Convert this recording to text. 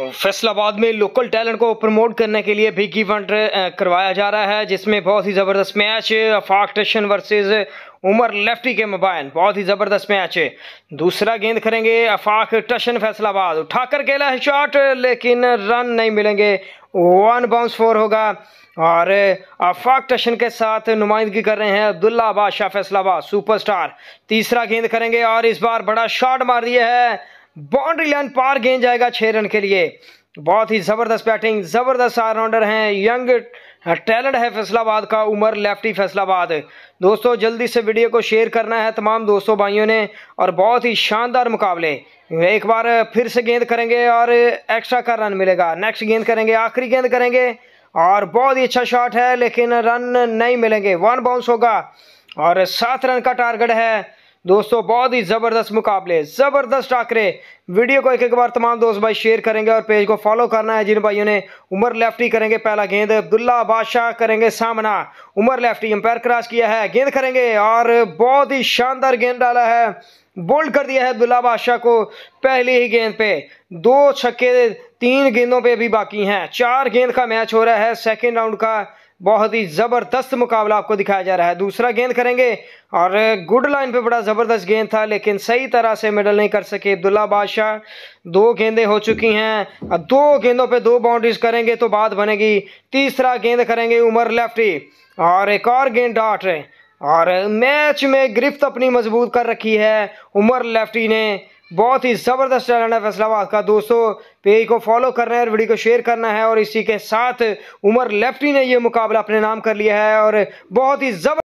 फैसलाबाद में local talent को promote करने के लिए बिग इवेंट करवाया जा रहा है जिसमें बहुत ही ज़बरदस्त मैच अफाक टशन वर्सेस उमर लेफ्टी के मुबाइन बहुत ही ज़बरदस्त मैच है दूसरा गेंद करेंगे अफाक टशन फैसलाबाद उठाकर खेला है शॉट लेकिन रन नहीं मिलेंगे वन बाउंस फोर होगा और अफाक टशन के साथ नुमाइंदगी कर रहे हैं अब्दुल्ला बादशाह फैसलाबाद सुपरस्टार तीसरा गेंद करेंगे और इस बार बड़ा शॉट मार दिया है बाउंड्री लाइन पार गेंद जाएगा छः रन के लिए बहुत ही ज़बरदस्त बैटिंग ज़बरदस्त ऑलराउंडर हैं यंग टैलेंट है फैसलाबाद का उमर लेफ्टी फैसलाबाद दोस्तों जल्दी से वीडियो को शेयर करना है तमाम दोस्तों भाइयों ने और बहुत ही शानदार मुकाबले एक बार फिर से गेंद करेंगे और एक्स्ट्रा का रन मिलेगा नेक्स्ट गेंद करेंगे आखिरी गेंद करेंगे और बहुत ही अच्छा शॉट है लेकिन रन नहीं मिलेंगे वन बाउंस होगा और सात रन का टारगेट है दोस्तों बहुत ही ज़बरदस्त मुकाबले ज़बरदस्त टाकरे वीडियो को एक एक बार तमाम दोस्त भाई शेयर करेंगे और पेज को फॉलो करना है जिन भाइयों ने उमर लेफ्टी करेंगे पहला गेंद अब्दुल्ला बादशाह करेंगे सामना उमर लेफ्टी एम्पायर क्रॉस किया है गेंद करेंगे और बहुत ही शानदार गेंद डाला है बोल्ड कर दिया है अब्दुल्ला बादशाह को पहली ही गेंद पे दो छक्के तीन गेंदों पे भी बाकी हैं चार गेंद का मैच हो रहा है सेकेंड राउंड का बहुत ही ज़बरदस्त मुकाबला आपको दिखाया जा रहा है दूसरा गेंद करेंगे और गुड लाइन पे बड़ा ज़बरदस्त गेंद था लेकिन सही तरह से मेडल नहीं कर सके अब्दुल्ला बादशाह दो गेंदें हो चुकी हैं और दो गेंदों पे दो बाउंड्रीज करेंगे तो बात बनेगी तीसरा गेंद करेंगे उमर लेफ्टी और एक और गेंद डॉट और मैच में गिरफ्त अपनी मजबूत कर रखी है उमर लेफ्टी ने बहुत ही ज़बरदस्त चैनल है फैसलाबाद का दोस्तों पेज को फॉलो करना है और वीडियो को शेयर करना है और इसी के साथ उमर लेफ्टी ने ये मुकाबला अपने नाम कर लिया है और बहुत ही ज़बर